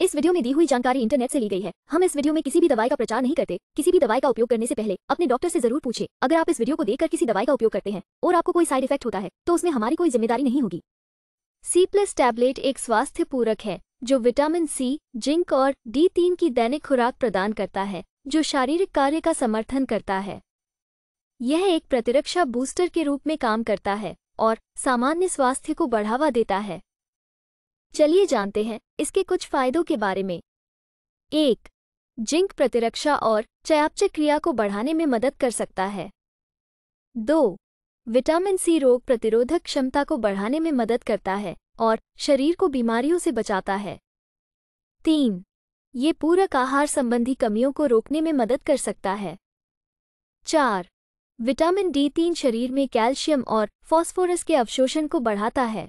इस वीडियो में दी हुई जानकारी इंटरनेट से ली गई है हम इस वीडियो में किसी भी दवाई का प्रचार नहीं करते किसी भी दवाई का उपयोग करने से पहले अपने डॉक्टर से जरूर पूछे अगर आप इस वीडियो को देखकर किसी दवाई का उपयोग करते हैं और आपको कोई साइड इफेक्ट होता है तो उसमें हमारी कोई जिम्मेदारी नहीं होगी सी प्लस टैबलेट एक स्वास्थ्य पूरक है जो विटामिन सी जिंक और डी तीन की दैनिक खुराक प्रदान करता है जो शारीरिक कार्य का समर्थन करता है यह एक प्रतिरक्षा बूस्टर के रूप में काम करता है और सामान्य स्वास्थ्य को बढ़ावा देता है चलिए जानते हैं इसके कुछ फायदों के बारे में एक जिंक प्रतिरक्षा और चयापचय क्रिया को बढ़ाने में मदद कर सकता है दो विटामिन सी रोग प्रतिरोधक क्षमता को बढ़ाने में मदद करता है और शरीर को बीमारियों से बचाता है तीन ये पूरक आहार संबंधी कमियों को रोकने में मदद कर सकता है चार विटामिन डी तीन शरीर में कैल्शियम और फॉस्फोरस के अवशोषण को बढ़ाता है